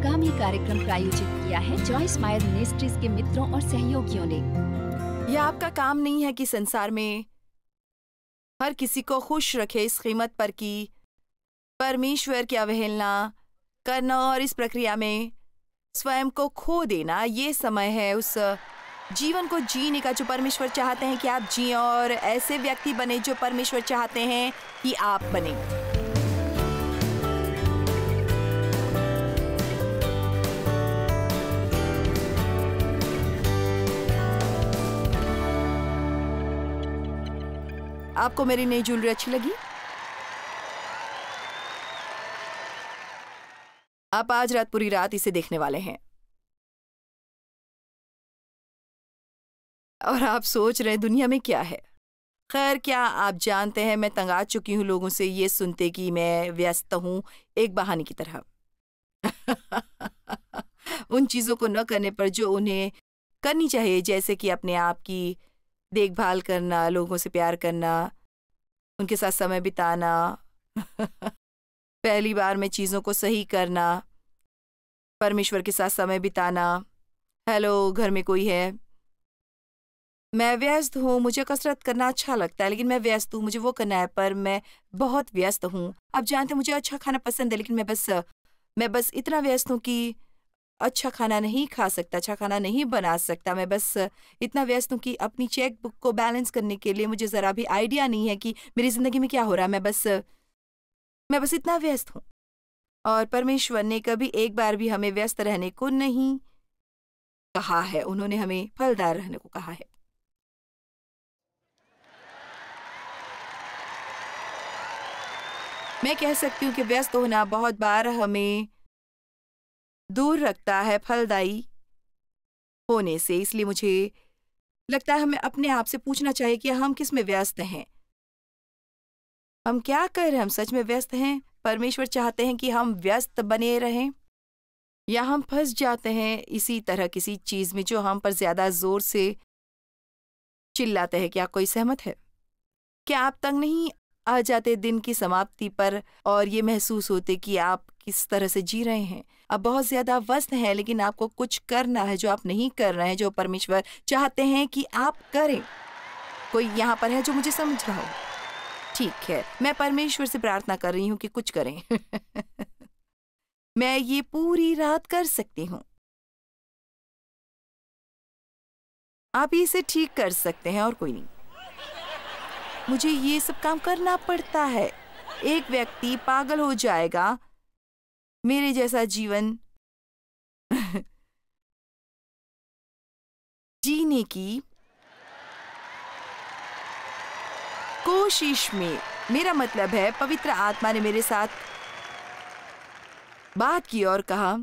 आगामी कार्यक्रम प्रायोजित किया है जॉय स्माइल मिनिस्ट्रीज के मित्रों और सहयोगियों ने यह आपका काम नहीं है कि संसार में हर किसी को खुश रखे इस कीमत पर कि परमेश्वर की अवहेलना करना और इस प्रक्रिया में स्वयं को खो देना ये समय है उस जीवन को जीने का जो परमेश्वर चाहते हैं कि आप जिये और ऐसे व्यक्ति बने जो परमेश्वर चाहते हैं कि आप बने आपको मेरी नई ज्वेलरी अच्छी लगी आप आज रात पूरी रात इसे देखने वाले हैं और आप सोच रहे हैं दुनिया में क्या है खैर क्या आप जानते हैं मैं तंग आ चुकी हूं लोगों से ये सुनते कि मैं व्यस्त हूं एक बहाने की तरह उन चीज़ों को न करने पर जो उन्हें करनी चाहिए जैसे कि अपने आप की देखभाल करना लोगों से प्यार करना उनके साथ समय बिताना पहली बार में चीज़ों को सही करना परमेश्वर के साथ समय बिताना हेलो घर में कोई है मैं व्यस्त हूँ मुझे कसरत करना अच्छा लगता है लेकिन मैं व्यस्त हूँ मुझे वो करना है पर मैं बहुत व्यस्त हूँ आप जानते मुझे अच्छा खाना पसंद है लेकिन मैं बस मैं बस इतना व्यस्त हूँ कि अच्छा खाना नहीं खा सकता अच्छा खाना नहीं बना सकता मैं बस इतना व्यस्त हूँ कि अपनी चेक बुक को बैलेंस करने के लिए मुझे ज़रा भी आइडिया नहीं है कि मेरी ज़िंदगी में क्या हो रहा है मैं बस मैं बस इतना व्यस्त हूँ और परमेश्वर ने कभी एक बार भी हमें व्यस्त रहने को नहीं कहा है उन्होंने हमें फलदार रहने को कहा है मैं कह सकती हूँ कि व्यस्त होना बहुत बार हमें दूर रखता है फलदायी होने से इसलिए मुझे लगता है हमें अपने आप से पूछना चाहिए कि हम किस में व्यस्त हैं हम क्या कर रहे हैं हम सच में व्यस्त हैं परमेश्वर चाहते हैं कि हम व्यस्त बने रहें या हम फंस जाते हैं इसी तरह किसी चीज में जो हम पर ज्यादा जोर से चिल्लाते हैं क्या कोई सहमत है क्या आप तंग नहीं आ जाते दिन की समाप्ति पर और ये महसूस होते कि आप किस तरह से जी रहे हैं आप बहुत ज़्यादा वस्त है लेकिन आपको कुछ करना है जो आप नहीं कर रहे हैं जो परमेश्वर चाहते हैं कि आप करें कोई यहाँ पर है जो मुझे समझ रहा हो ठीक है मैं परमेश्वर से प्रार्थना कर रही हूँ कि कुछ करें मैं ये पूरी रात कर सकती हूँ आप इसे ठीक कर सकते हैं और कोई नहीं मुझे ये सब काम करना पड़ता है एक व्यक्ति पागल हो जाएगा मेरे जैसा जीवन जीने की कोशिश में मेरा मतलब है पवित्र आत्मा ने मेरे साथ बात की और कहा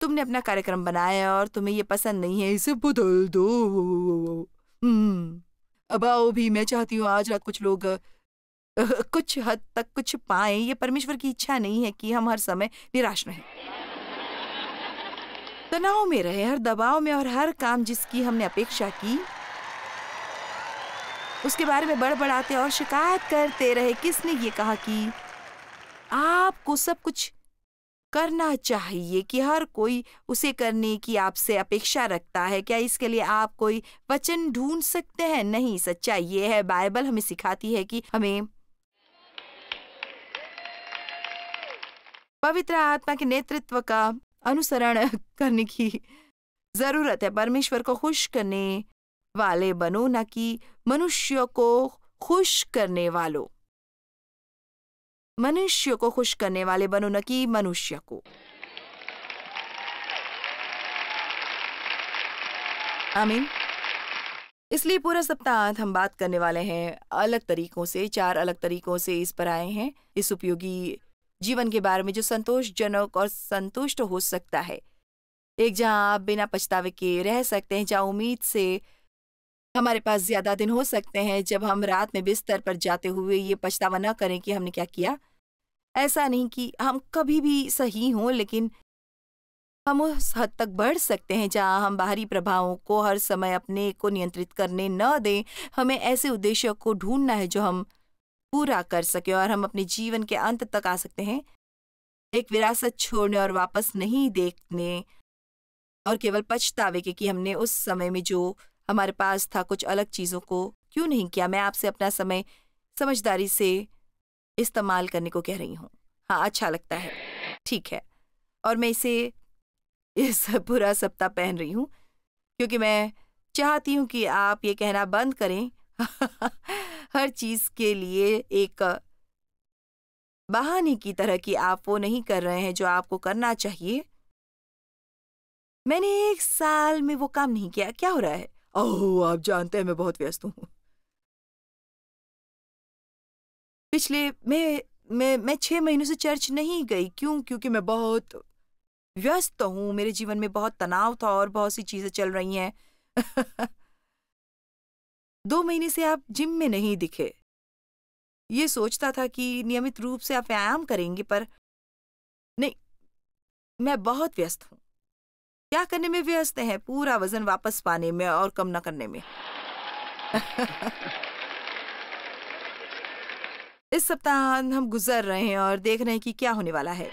तुमने अपना कार्यक्रम बनाया और तुम्हें ये पसंद नहीं है इसे बदल दो हम्म। अब आओ भी मैं चाहती हूँ आज रात कुछ लोग कुछ हद तक कुछ पाए ये परमेश्वर की इच्छा नहीं है कि हम हर समय निराश रहें तनाव में रहे हर दबाव में और हर काम जिसकी हमने अपेक्षा की उसके बारे में बड़बड़ाते और शिकायत करते रहे किसने ये कहा कि आपको सब कुछ करना चाहिए कि हर कोई उसे करने की आपसे अपेक्षा रखता है क्या इसके लिए आप कोई वचन ढूंढ सकते हैं नहीं सच्चाई ये है बाइबल हमें सिखाती है कि हमें पवित्र आत्मा के नेतृत्व का अनुसरण करने की जरूरत है परमेश्वर को खुश करने वाले बनो न कि मनुष्य को खुश करने वालों मनुष्य को खुश करने वाले बनो न कि मनुष्य को आमीन इसलिए पूरा सप्ताह हम बात करने वाले हैं अलग तरीकों से चार अलग तरीकों से इस पर आए हैं इस उपयोगी जीवन के बारे में जो संतोषजनक और संतुष्ट हो सकता है एक जहां आप बिना पछतावे के रह सकते हैं जहां उम्मीद से हमारे पास ज्यादा दिन हो सकते हैं जब हम रात में बिस्तर पर जाते हुए ये पछतावा न करें कि हमने क्या किया ऐसा नहीं कि हम कभी भी सही हों लेकिन हम उस हद तक बढ़ सकते हैं जहां हम बाहरी प्रभावों को हर समय अपने को नियंत्रित करने न दें हमें ऐसे उद्देश्य को ढूंढना है जो हम पूरा कर सके और हम अपने जीवन के अंत तक आ सकते हैं एक विरासत छोड़ने और वापस नहीं देखने और केवल पछतावे के कि हमने उस समय में जो हमारे पास था कुछ अलग चीज़ों को क्यों नहीं किया मैं आपसे अपना समय समझदारी से इस्तेमाल करने को कह रही हूँ हाँ अच्छा लगता है ठीक है और मैं इसे इस बुरा सप्ताह पहन रही हूँ क्योंकि मैं चाहती हूँ कि आप ये कहना बंद करें हर चीज के लिए एक बहाने की तरह की आप वो नहीं कर रहे हैं जो आपको करना चाहिए मैंने एक साल में वो काम नहीं किया क्या हो रहा है ओह आप जानते हैं मैं बहुत व्यस्त हूं पिछले मैं मैं मैं छह महीनों से चर्च नहीं गई क्यों क्योंकि मैं बहुत व्यस्त हूँ मेरे जीवन में बहुत तनाव था और बहुत सी चीज़ें चल रही हैं दो महीने से आप जिम में नहीं दिखे ये सोचता था कि नियमित रूप से आप व्यायाम करेंगे पर नहीं मैं बहुत व्यस्त हूं क्या करने में व्यस्त है पूरा वजन वापस पाने में और कम न करने में इस सप्ताह हम गुजर रहे हैं और देख रहे हैं कि क्या होने वाला है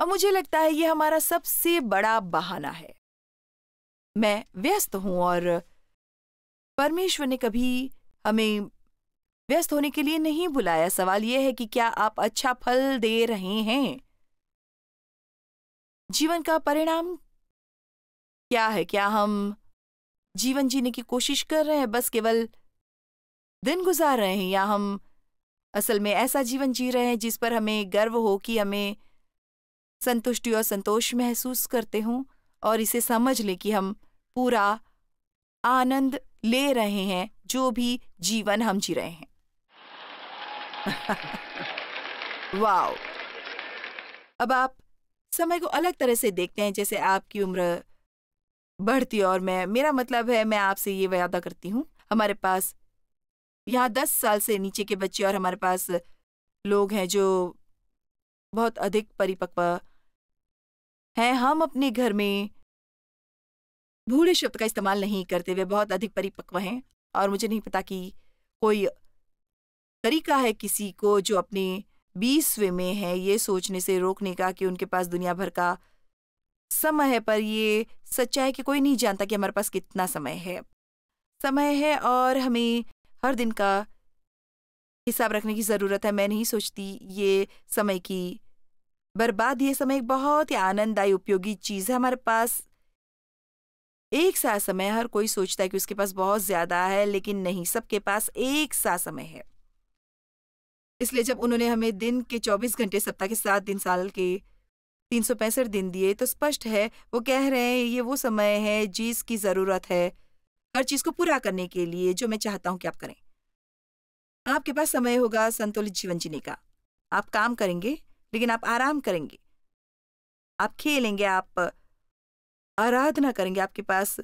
और मुझे लगता है ये हमारा सबसे बड़ा बहाना है मैं व्यस्त हूं और परमेश्वर ने कभी हमें व्यस्त होने के लिए नहीं बुलाया सवाल यह है कि क्या आप अच्छा फल दे रहे हैं जीवन का परिणाम क्या है क्या हम जीवन जीने की कोशिश कर रहे हैं बस केवल दिन गुजार रहे हैं या हम असल में ऐसा जीवन जी रहे हैं जिस पर हमें गर्व हो कि हमें संतुष्टि और संतोष महसूस करते हों और इसे समझ ले कि हम पूरा आनंद ले रहे हैं जो भी जीवन हम जी रहे हैं वाओ अब आप समय को अलग तरह से देखते हैं जैसे आपकी उम्र बढ़ती और मैं मेरा मतलब है मैं आपसे ये वादा करती हूँ हमारे पास यहाँ दस साल से नीचे के बच्चे और हमारे पास लोग हैं जो बहुत अधिक परिपक्व हैं हम अपने घर में भूढ़े शब्द का इस्तेमाल नहीं करते वे बहुत अधिक परिपक्व हैं और मुझे नहीं पता कि कोई तरीका है किसी को जो अपने बीसवें में है ये सोचने से रोकने का कि उनके पास दुनिया भर का समय है पर ये सच्चा है कि कोई नहीं जानता कि हमारे पास कितना समय है समय है और हमें हर दिन का हिसाब रखने की ज़रूरत है मैं नहीं सोचती ये समय की बर्बाद ये समय एक बहुत ही आनंददायी उपयोगी चीज़ है हमारे पास एक सा समय हर कोई सोचता है कि उसके पास बहुत ज्यादा है लेकिन नहीं सबके पास एक सा समय है इसलिए जब उन्होंने हमें दिन के 24 घंटे सप्ताह के सात दिन साल के तीन सौ पैंसठ दिन दिए तो स्पष्ट है वो कह रहे हैं ये वो समय है जिसकी की जरूरत है हर चीज को पूरा करने के लिए जो मैं चाहता हूं कि आप करें आपके पास समय होगा संतुलित जीवन जीने का आप काम करेंगे लेकिन आप आराम करेंगे आप खेलेंगे आप आराधना करेंगे आपके पास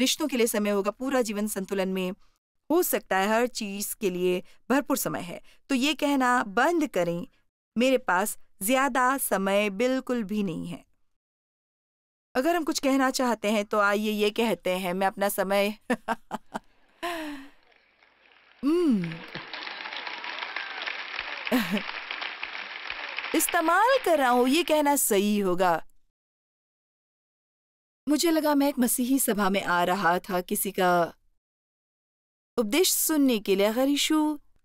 रिश्तों के लिए समय होगा पूरा जीवन संतुलन में हो सकता है हर चीज के लिए भरपूर समय है तो ये कहना बंद करें मेरे पास ज्यादा समय बिल्कुल भी नहीं है अगर हम कुछ कहना चाहते हैं तो आइए ये कहते हैं मैं अपना समय हम्म इस्तेमाल कर रहा हूँ ये कहना सही होगा मुझे लगा मैं एक मसीही सभा में आ रहा था किसी का उपदेश सुनने के लिए अगर यीशु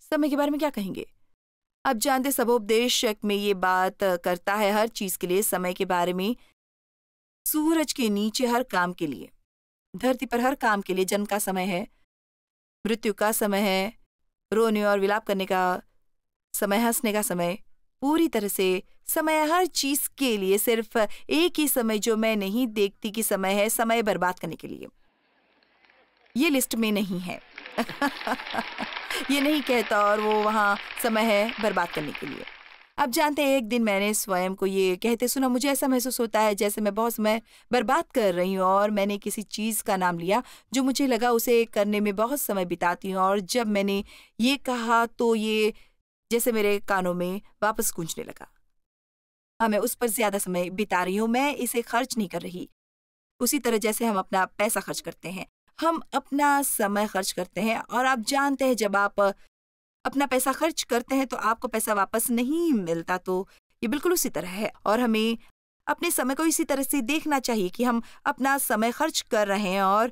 समय के बारे में क्या कहेंगे आप जानते सब उपदेश में ये बात करता है हर चीज के लिए समय के बारे में सूरज के नीचे हर काम के लिए धरती पर हर काम के लिए जन्म का समय है मृत्यु का समय है रोने और विलाप करने का समय हंसने का समय पूरी तरह से समय हर चीज के लिए सिर्फ एक ही समय जो मैं नहीं देखती कि समय है समय बर्बाद करने के लिए ये लिस्ट में नहीं है ये नहीं कहता और वो वहाँ समय है बर्बाद करने के लिए अब जानते हैं एक दिन मैंने स्वयं को ये कहते सुना मुझे ऐसा महसूस होता है जैसे मैं बहुत समय बर्बाद कर रही हूँ और मैंने किसी चीज़ का नाम लिया जो मुझे लगा उसे करने में बहुत समय बिताती हूँ और जब मैंने ये कहा तो ये जैसे मेरे कानों में वापस गूंजने लगा हाँ मैं उस पर ज्यादा समय बिता रही हूं मैं इसे खर्च नहीं कर रही उसी तरह जैसे हम अपना पैसा खर्च करते हैं हम अपना समय खर्च करते हैं और आप जानते हैं जब आप अपना पैसा खर्च करते हैं तो आपको पैसा वापस नहीं मिलता तो ये बिल्कुल उसी तरह है और हमें अपने समय को इसी तरह से देखना चाहिए कि हम अपना समय खर्च कर रहे हैं और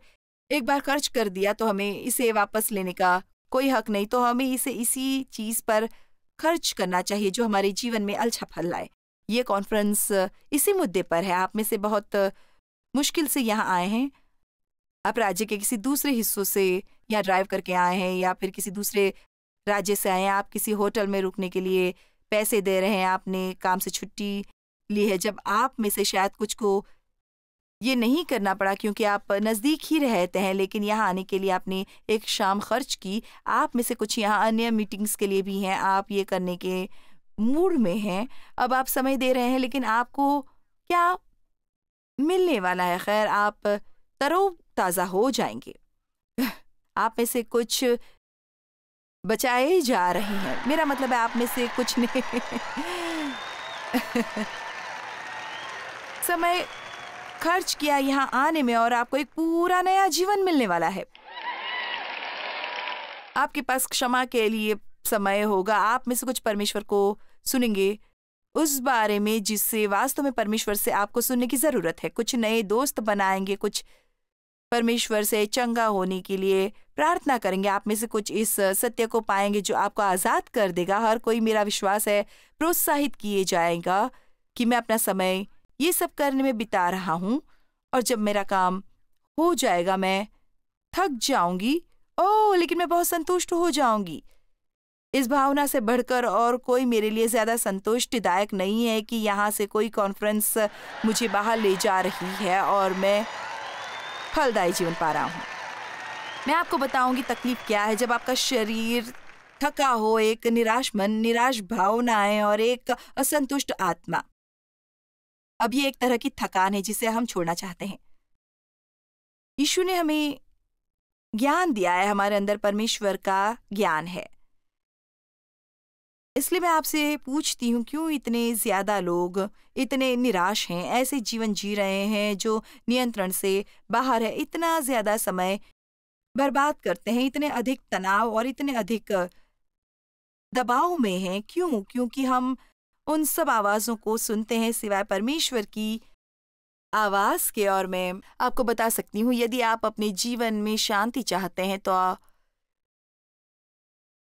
एक बार खर्च कर दिया तो हमें इसे वापस लेने का कोई हक नहीं तो हमें इसे इसी चीज पर खर्च करना चाहिए जो हमारे जीवन में अच्छा फल लाए ये कॉन्फ्रेंस इसी मुद्दे पर है आप में से बहुत मुश्किल से यहाँ आए हैं आप राज्य के किसी दूसरे हिस्सों से यहाँ ड्राइव करके आए हैं या फिर किसी दूसरे राज्य से आए हैं आप किसी होटल में रुकने के लिए पैसे दे रहे हैं आपने काम से छुट्टी ली है जब आप में से शायद कुछ को ये नहीं करना पड़ा क्योंकि आप नज़दीक ही रहते हैं लेकिन यहाँ आने के लिए आपने एक शाम खर्च की आप में से कुछ यहाँ अन्य मीटिंग्स के लिए भी हैं आप ये करने के मूड में हैं अब आप समय दे रहे हैं लेकिन आपको क्या मिलने वाला है खैर आप तरो ताज़ा हो जाएंगे आप में से कुछ बचाए जा रहे हैं मेरा मतलब है आप में से कुछ ने समय खर्च किया यहाँ आने में और आपको एक पूरा नया जीवन मिलने वाला है आपके पास क्षमा के लिए समय होगा आप में से कुछ परमेश्वर को सुनेंगे उस बारे में जिससे वास्तव में परमेश्वर से आपको सुनने की ज़रूरत है कुछ नए दोस्त बनाएंगे कुछ परमेश्वर से चंगा होने के लिए प्रार्थना करेंगे आप में से कुछ इस सत्य को पाएंगे जो आपको आज़ाद कर देगा हर कोई मेरा विश्वास है प्रोत्साहित किए जाएगा कि मैं अपना समय ये सब करने में बिता रहा हूँ और जब मेरा काम हो जाएगा मैं थक जाऊंगी ओ लेकिन मैं बहुत संतुष्ट हो जाऊंगी इस भावना से बढ़कर और कोई मेरे लिए ज़्यादा संतुष्टिदायक नहीं है कि यहाँ से कोई कॉन्फ्रेंस मुझे बाहर ले जा रही है और मैं फलदायी जीवन पा रहा हूँ मैं आपको बताऊंगी तकलीफ क्या है जब आपका शरीर थका हो एक निराश मन निराश भावनाएं और एक असंतुष्ट आत्मा अब ये एक तरह की थकान है जिसे हम छोड़ना चाहते हैं यीशु ने हमें ज्ञान दिया है हमारे अंदर परमेश्वर का ज्ञान है इसलिए मैं आपसे पूछती हूँ क्यों इतने ज्यादा लोग इतने निराश हैं ऐसे जीवन जी रहे हैं जो नियंत्रण से बाहर है इतना ज्यादा समय बर्बाद करते हैं इतने अधिक तनाव और इतने अधिक दबाव में हैं क्यों क्योंकि हम उन सब आवाजों को सुनते हैं सिवाय परमेश्वर की आवाज के और मैं आपको बता सकती हूं यदि आप अपने जीवन में शांति चाहते हैं तो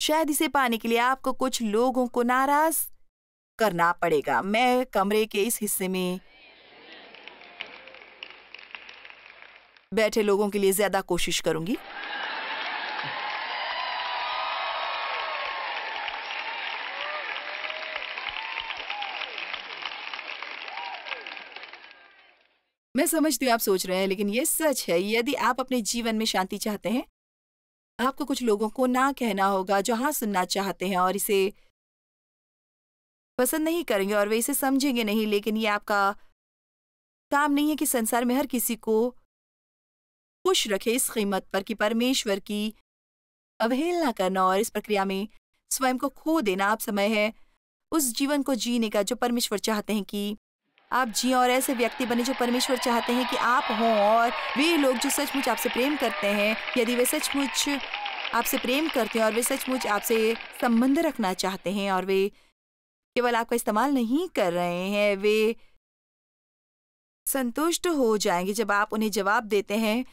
शायद इसे पाने के लिए आपको कुछ लोगों को नाराज करना पड़ेगा मैं कमरे के इस हिस्से में बैठे लोगों के लिए ज्यादा कोशिश करूंगी मैं समझती हूँ आप सोच रहे हैं लेकिन ये सच है यदि आप अपने जीवन में शांति चाहते हैं आपको कुछ लोगों को ना कहना होगा जो हाँ सुनना चाहते हैं और इसे पसंद नहीं करेंगे और वे इसे समझेंगे नहीं लेकिन ये आपका काम नहीं है कि संसार में हर किसी को खुश रखे इस कीमत पर कि परमेश्वर की अवहेलना करना और इस प्रक्रिया में स्वयं को खो देना आप समय है उस जीवन को जीने का जो परमेश्वर चाहते हैं कि आप जी और ऐसे व्यक्ति बने जो परमेश्वर चाहते हैं कि आप हों और वे लोग जो सचमुच आपसे प्रेम करते हैं यदि वे सचमुच आपसे प्रेम करते हैं और वे सचमुच आपसे संबंध रखना चाहते हैं और वे केवल आपका इस्तेमाल नहीं कर रहे हैं वे संतुष्ट हो जाएंगे जब आप उन्हें जवाब देते हैं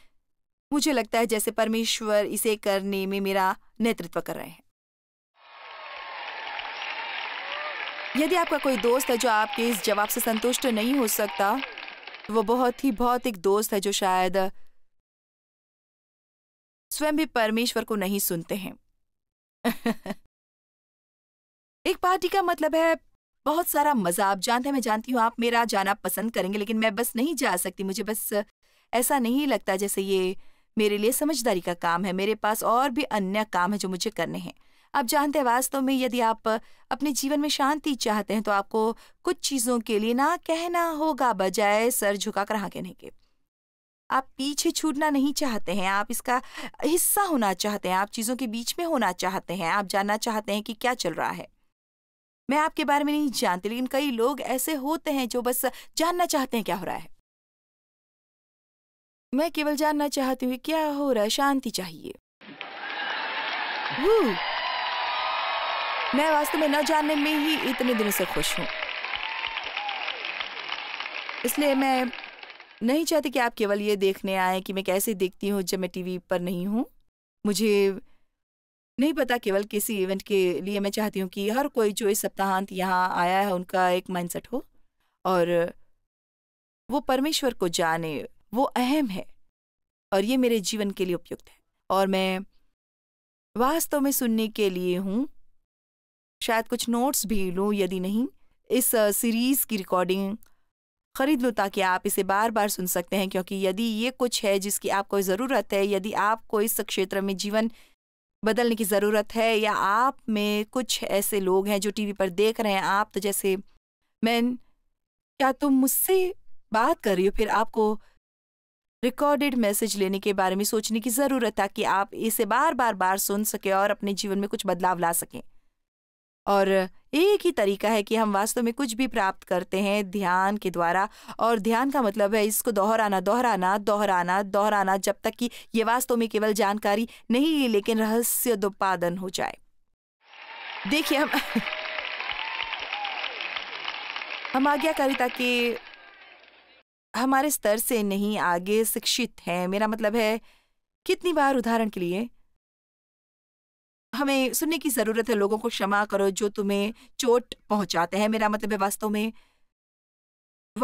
मुझे लगता है जैसे परमेश्वर इसे करने में मेरा नेतृत्व कर रहे हैं यदि आपका कोई दोस्त है जो आपके इस जवाब से संतुष्ट नहीं हो सकता वो बहुत ही भौतिक दोस्त है जो शायद स्वयं भी परमेश्वर को नहीं सुनते हैं एक पार्टी का मतलब है बहुत सारा मजा आप जानते हैं मैं जानती हूँ आप मेरा जाना पसंद करेंगे लेकिन मैं बस नहीं जा सकती मुझे बस ऐसा नहीं लगता जैसे ये मेरे लिए समझदारी का काम है मेरे पास और भी अन्य काम है जो मुझे करने हैं आप जानते हैं वास्तव में यदि आप अपने जीवन में शांति चाहते हैं तो आपको कुछ चीज़ों के लिए ना कहना होगा बजाय सर झुकाकर हाँ कहने के आप पीछे छूटना नहीं चाहते हैं आप इसका हिस्सा होना चाहते हैं आप चीज़ों के बीच में होना चाहते हैं आप जानना चाहते हैं कि क्या चल रहा है मैं आपके बारे में नहीं जानती लेकिन कई लोग ऐसे होते हैं जो बस जानना चाहते हैं क्या हो रहा है मैं केवल जानना चाहती हूँ क्या हो रहा है शांति चाहिए मैं वास्तव में न जानने में ही इतने दिनों से खुश हूं इसलिए मैं नहीं चाहती कि आप केवल ये देखने आए कि मैं कैसे देखती हूँ जब मैं टीवी पर नहीं हूँ मुझे नहीं पता केवल किसी इवेंट के लिए मैं चाहती हूँ कि हर कोई जो इस सप्ताहांत यहाँ आया है उनका एक माइंडसेट हो और वो परमेश्वर को जाने वो अहम है और ये मेरे जीवन के लिए उपयुक्त है और मैं वास्तव में सुनने के लिए हूँ शायद कुछ नोट्स भी लूँ यदि नहीं इस सीरीज़ की रिकॉर्डिंग ख़रीद लो ताकि आप इसे बार बार सुन सकते हैं क्योंकि यदि ये कुछ है जिसकी आपको ज़रूरत है यदि आपको इस क्षेत्र में जीवन बदलने की ज़रूरत है या आप में कुछ ऐसे लोग हैं जो टीवी पर देख रहे हैं आप तो जैसे मैन क्या तुम मुझसे बात कर रही हो फिर आपको रिकॉर्डेड मैसेज लेने के बारे में सोचने की ज़रूरत है ताकि आप इसे बार बार बार सुन सकें और अपने जीवन में कुछ बदलाव ला सकें और एक ही तरीका है कि हम वास्तव में कुछ भी प्राप्त करते हैं ध्यान के द्वारा और ध्यान का मतलब है इसको दोहराना दोहराना दोहराना दोहराना जब तक कि ये वास्तव में केवल जानकारी नहीं लेकिन रहस्य उत्पादन हो जाए देखिए हम हम आज्ञाकारिता के हमारे स्तर से नहीं आगे शिक्षित हैं मेरा मतलब है कितनी बार उदाहरण के लिए हमें सुनने की ज़रूरत है लोगों को क्षमा करो जो तुम्हें चोट पहुंचाते हैं मेरा मतलब है वास्तव में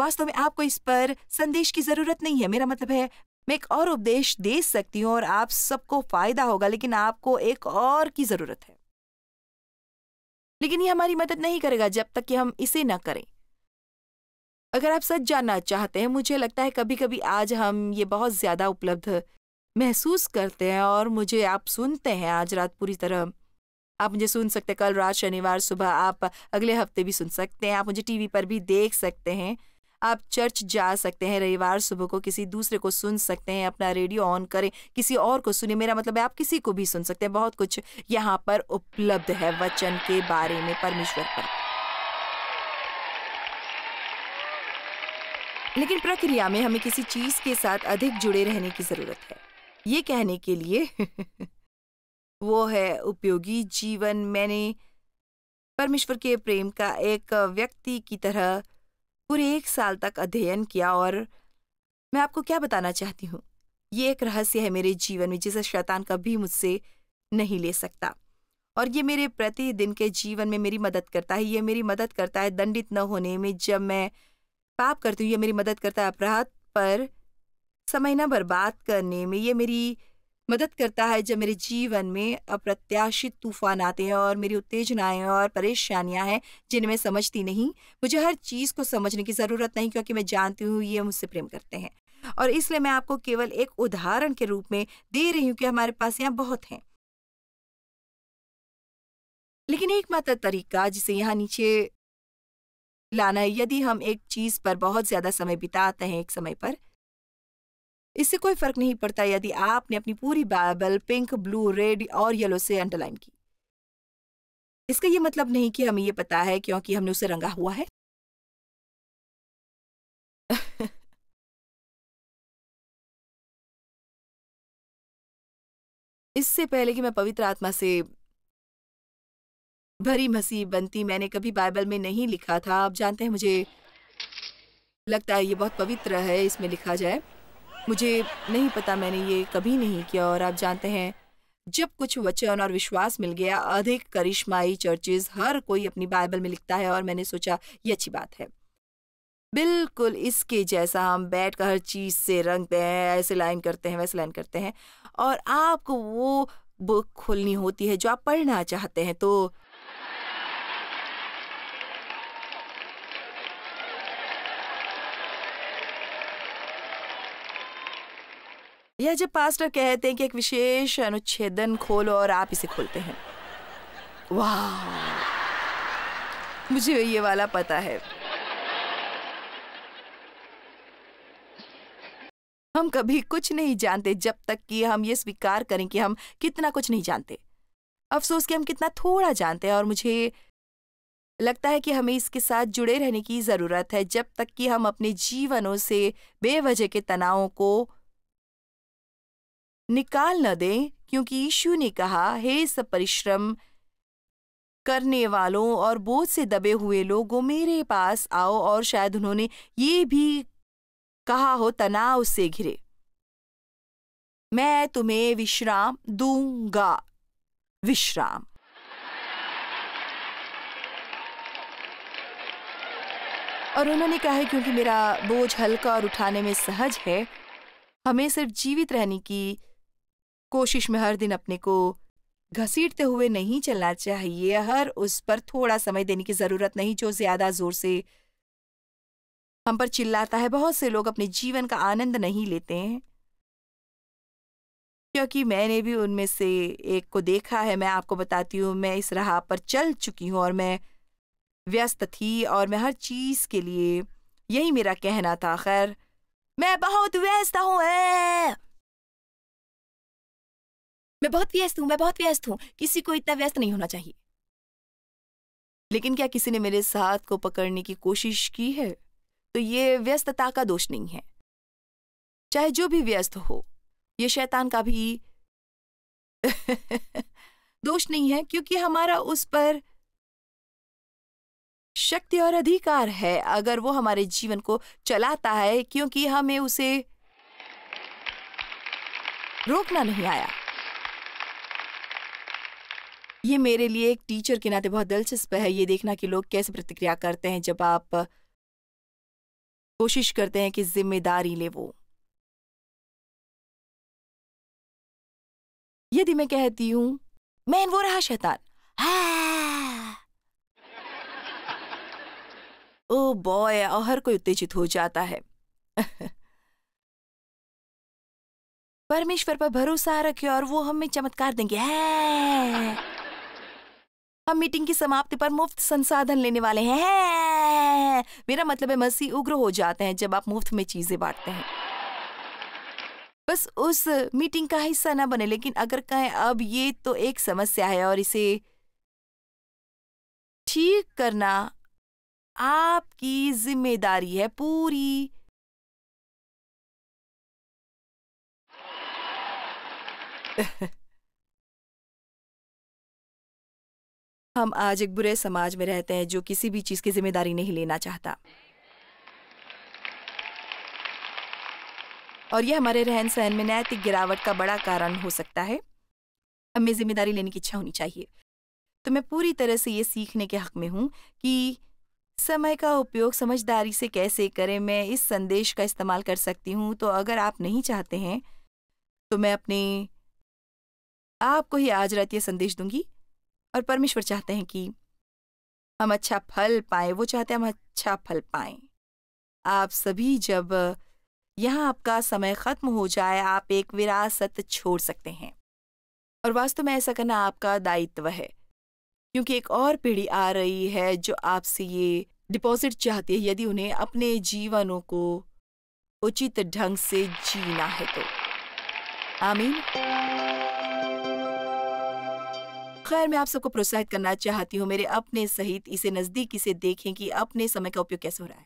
वास्तव में आपको इस पर संदेश की ज़रूरत नहीं है मेरा मतलब है मैं एक और उपदेश दे सकती हूं और आप सबको फायदा होगा लेकिन आपको एक और की ज़रूरत है लेकिन ये हमारी मदद नहीं करेगा जब तक कि हम इसे ना करें अगर आप सच जानना चाहते हैं मुझे लगता है कभी कभी आज हम ये बहुत ज़्यादा उपलब्ध महसूस करते हैं और मुझे आप सुनते हैं आज रात पूरी तरह आप मुझे सुन सकते हैं कल रात शनिवार सुबह आप अगले हफ्ते भी सुन सकते हैं आप मुझे टीवी पर भी देख सकते हैं आप चर्च जा सकते हैं रविवार सुबह को किसी दूसरे को सुन सकते हैं अपना रेडियो ऑन करें किसी और को सुने मेरा मतलब है आप किसी को भी सुन सकते हैं बहुत कुछ यहाँ पर उपलब्ध है वचन के बारे में परमेश्वर पर लेकिन प्रक्रिया में हमें किसी चीज के साथ अधिक जुड़े रहने की जरूरत है ये कहने के लिए वो है उपयोगी जीवन मैंने परमेश्वर के प्रेम का एक व्यक्ति की तरह पूरे एक साल तक अध्ययन किया और मैं आपको क्या बताना चाहती हूँ ये एक रहस्य है मेरे जीवन में जिसे शैतान कभी मुझसे नहीं ले सकता और ये मेरे प्रतिदिन के जीवन में मेरी मदद करता है ये मेरी मदद करता है दंडित न होने में जब मैं पाप करती हूँ ये मेरी मदद करता है अपराध पर समय ना बर्बाद करने में ये मेरी मदद करता है जब मेरे जीवन में अप्रत्याशित तूफान आते हैं और मेरी उत्तेजनाएं और परेशानियां हैं जिन्हें मैं समझती नहीं मुझे हर चीज़ को समझने की ज़रूरत नहीं क्योंकि मैं जानती हूँ ये मुझसे प्रेम करते हैं और इसलिए मैं आपको केवल एक उदाहरण के रूप में दे रही हूँ कि हमारे पास यहाँ बहुत हैं लेकिन एकमात्र तरीका जिसे यहाँ नीचे लाना है यदि हम एक चीज़ पर बहुत ज़्यादा समय बिताते हैं एक समय पर इससे कोई फर्क नहीं पड़ता यदि आपने अपनी पूरी बाइबल पिंक ब्लू रेड और येलो से अंडरलाइन की इसका ये मतलब नहीं कि हमें ये पता है क्योंकि हमने उसे रंगा हुआ है इससे पहले कि मैं पवित्र आत्मा से भरी मसीह बनती मैंने कभी बाइबल में नहीं लिखा था आप जानते हैं मुझे लगता है ये बहुत पवित्र है इसमें लिखा जाए मुझे नहीं पता मैंने ये कभी नहीं किया और आप जानते हैं जब कुछ वचन और विश्वास मिल गया अधिक करिश्माई चर्चेज हर कोई अपनी बाइबल में लिखता है और मैंने सोचा ये अच्छी बात है बिल्कुल इसके जैसा हम बैठ कर हर चीज़ से रंगते हैं ऐसे लाइन करते हैं वैसे लाइन करते हैं और आपको वो बुक खोलनी होती है जो आप पढ़ना चाहते हैं तो या जब पास्टर कहते हैं कि एक विशेष अनुच्छेदन खोलो और आप इसे खोलते हैं वाह मुझे ये वाला पता है हम कभी कुछ नहीं जानते जब तक कि हम ये स्वीकार करें कि हम कितना कुछ नहीं जानते अफसोस कि हम कितना थोड़ा जानते हैं और मुझे लगता है कि हमें इसके साथ जुड़े रहने की ज़रूरत है जब तक कि हम अपने जीवनों से बेवजह के तनावों को निकाल न दें क्योंकि यीशु ने कहा हे सब परिश्रम करने वालों और बोझ से दबे हुए लोगों मेरे पास आओ और शायद उन्होंने ये भी कहा हो तनाव से घिरे मैं तुम्हें विश्राम दूंगा विश्राम और उन्होंने कहा है क्योंकि मेरा बोझ हल्का और उठाने में सहज है हमें सिर्फ जीवित रहने की कोशिश में हर दिन अपने को घसीटते हुए नहीं चलना चाहिए हर उस पर थोड़ा समय देने की जरूरत नहीं जो ज्यादा जोर से हम पर चिल्लाता है बहुत से लोग अपने जीवन का आनंद नहीं लेते हैं क्योंकि मैंने भी उनमें से एक को देखा है मैं आपको बताती हूँ मैं इस राह पर चल चुकी हूँ और मैं व्यस्त थी और मैं हर चीज़ के लिए यही मेरा कहना था खैर मैं बहुत व्यस्त हूँ मैं बहुत व्यस्त हूं मैं बहुत व्यस्त हूं किसी को इतना व्यस्त नहीं होना चाहिए लेकिन क्या किसी ने मेरे साथ को पकड़ने की कोशिश की है तो ये व्यस्तता का दोष नहीं है चाहे जो भी व्यस्त हो ये शैतान का भी दोष नहीं है क्योंकि हमारा उस पर शक्ति और अधिकार है अगर वो हमारे जीवन को चलाता है क्योंकि हमें उसे रोकना नहीं आया ये मेरे लिए एक टीचर के नाते बहुत दिलचस्प है ये देखना कि लोग कैसे प्रतिक्रिया करते हैं जब आप कोशिश करते हैं कि जिम्मेदारी ले वो यदि मैं कहती हूं मैन वो रहा शैतान ओ बॉय और हर कोई उत्तेजित हो जाता है परमेश्वर पर भरोसा रखे और वो हमें चमत्कार देंगे है। हम मीटिंग की समाप्ति पर मुफ्त संसाधन लेने वाले हैं मेरा मतलब है मसी उग्र हो जाते हैं जब आप मुफ्त में चीजें बांटते हैं बस उस मीटिंग का हिस्सा ना बने लेकिन अगर कहें अब ये तो एक समस्या है और इसे ठीक करना आपकी जिम्मेदारी है पूरी हम आज एक बुरे समाज में रहते हैं जो किसी भी चीज़ की जिम्मेदारी नहीं लेना चाहता और यह हमारे रहन सहन में नैतिक गिरावट का बड़ा कारण हो सकता है हमें जिम्मेदारी लेने की इच्छा होनी चाहिए तो मैं पूरी तरह से ये सीखने के हक में हूं कि समय का उपयोग समझदारी से कैसे करें मैं इस संदेश का इस्तेमाल कर सकती हूं तो अगर आप नहीं चाहते हैं तो मैं अपने आपको ही आज रात यह संदेश दूंगी और परमेश्वर चाहते हैं कि हम अच्छा फल पाए वो चाहते हैं हम अच्छा फल पाए आप सभी जब यहाँ आपका समय खत्म हो जाए आप एक विरासत छोड़ सकते हैं और वास्तव में ऐसा करना आपका दायित्व है क्योंकि एक और पीढ़ी आ रही है जो आपसे ये डिपॉजिट चाहती है यदि उन्हें अपने जीवनों को उचित ढंग से जीना है तो आमीन खैर मैं आप सबको प्रोत्साहित करना चाहती हूँ मेरे अपने सहित इसे नज़दीकी से देखें कि अपने समय का उपयोग कैसे हो रहा है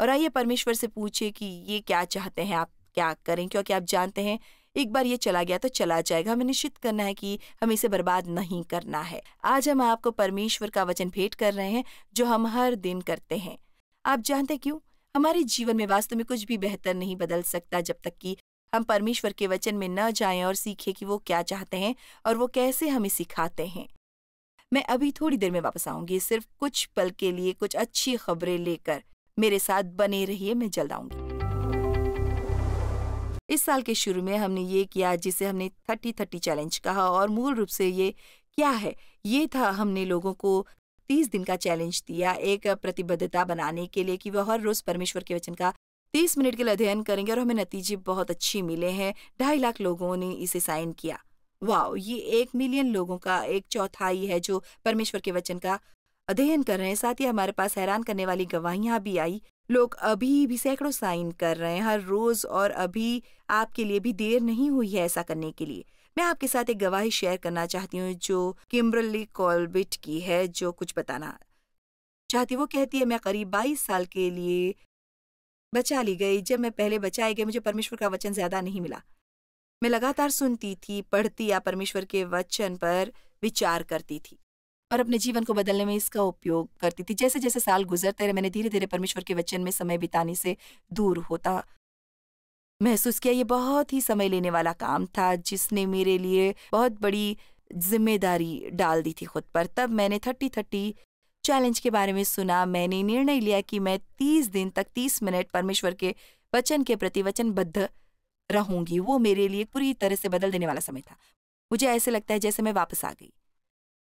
और आइए परमेश्वर से पूछे कि ये क्या चाहते हैं आप क्या करें क्योंकि आप जानते हैं एक बार ये चला गया तो चला जाएगा हमें निश्चित करना है कि हमें इसे बर्बाद नहीं करना है आज हम आपको परमेश्वर का वचन भेंट कर रहे हैं जो हम हर दिन करते हैं आप जानते क्यों हमारे जीवन में वास्तव में कुछ भी बेहतर नहीं बदल सकता जब तक कि हम परमेश्वर के वचन में न जाएं और सीखें कि वो क्या चाहते हैं और वो कैसे हमें सिखाते हैं मैं अभी थोड़ी देर में वापस आऊंगी सिर्फ कुछ पल के लिए कुछ अच्छी खबरें लेकर मेरे साथ बने रहिए मैं जल्द आऊंगी इस साल के शुरू में हमने ये किया जिसे हमने थर्टी थर्टी चैलेंज कहा और मूल रूप से ये क्या है ये था हमने लोगों को तीस दिन का चैलेंज दिया एक प्रतिबद्धता बनाने के लिए कि वह हर रोज परमेश्वर के वचन का तीस मिनट के लिए अध्ययन करेंगे और हमें नतीजे बहुत अच्छे मिले हैं ढाई लाख लोगों ने इसे साइन किया वाह ये एक मिलियन लोगों का एक चौथाई है जो परमेश्वर के वचन का अध्ययन कर रहे हैं साथ ही हमारे पास हैरान करने वाली गवाहियां भी आई लोग अभी भी सैकड़ों साइन कर रहे हैं हर रोज और अभी आपके लिए भी देर नहीं हुई है ऐसा करने के लिए मैं आपके साथ एक गवाही शेयर करना चाहती हूँ जो किम्बरली कॉलबिट की है जो कुछ बताना चाहती वो कहती है मैं करीब बाईस साल के लिए बचा ली गई जब मैं पहले बचाई गई मुझे परमेश्वर का वचन ज्यादा नहीं मिला मैं लगातार सुनती थी पढ़ती या परमेश्वर के वचन पर विचार करती थी और अपने जीवन को बदलने में इसका उपयोग करती थी जैसे जैसे साल गुजरते रहे मैंने धीरे धीरे परमेश्वर के वचन में समय बिताने से दूर होता महसूस किया ये बहुत ही समय लेने वाला काम था जिसने मेरे लिए बहुत बड़ी जिम्मेदारी डाल दी थी खुद पर तब मैंने थर्टी थर्टी चैलेंज के बारे में सुना मैंने निर्णय लिया कि मैं तीस दिन तक तीस मिनट परमेश्वर के वचन के प्रति वचनबद्ध रहूंगी वो मेरे लिए पूरी तरह से बदल देने वाला समय था मुझे ऐसे लगता है जैसे मैं वापस आ गई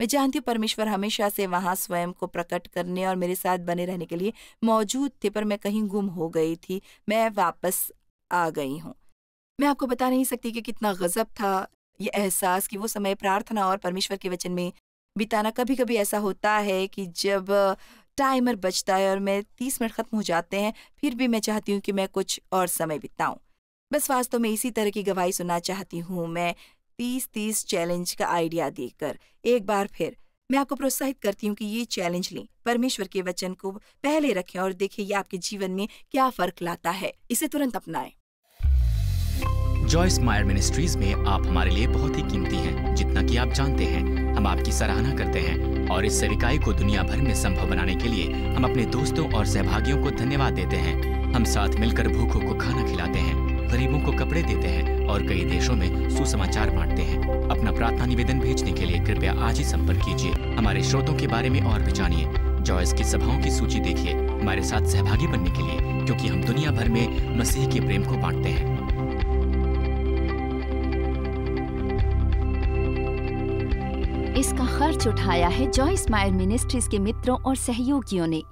मैं जानती हूँ परमेश्वर हमेशा से वहां स्वयं को प्रकट करने और मेरे साथ बने रहने के लिए मौजूद थे पर मैं कहीं गुम हो गई थी मैं वापस आ गई हूँ मैं आपको बता नहीं सकती कि कितना गजब था ये एहसास कि वो समय प्रार्थना और परमेश्वर के वचन में बिताना कभी कभी ऐसा होता है कि जब टाइमर बचता है और मैं तीस मिनट ख़त्म हो जाते हैं फिर भी मैं चाहती हूँ कि मैं कुछ और समय बिताऊँ बस वास्तव में इसी तरह की गवाही सुनना चाहती हूँ मैं तीस तीस चैलेंज का आइडिया देकर एक बार फिर मैं आपको प्रोत्साहित करती हूँ कि ये चैलेंज लें परमेश्वर के वचन को पहले रखें और देखें ये आपके जीवन में क्या फर्क लाता है इसे तुरंत अपनाएं जॉयस मायर मिनिस्ट्रीज में आप हमारे लिए बहुत ही कीमती हैं जितना कि आप जानते हैं हम आपकी सराहना करते हैं और इस सेविकाई को दुनिया भर में संभव बनाने के लिए हम अपने दोस्तों और सहभागियों को धन्यवाद देते हैं हम साथ मिलकर भूखों को खाना खिलाते हैं गरीबों को कपड़े देते हैं और कई देशों में सुसमाचार बांटते हैं अपना प्रार्थना निवेदन भेजने के लिए कृपया आज ही संपर्क कीजिए हमारे स्रोतों के बारे में और भी जानिए जॉयस की सभाओं की सूची देखिए हमारे साथ सहभागी बनने के लिए क्योंकि हम दुनिया भर में मसीह के प्रेम को बांटते हैं इसका खर्च उठाया है जॉइस मायर मिनिस्ट्रीज के मित्रों और सहयोगियों ने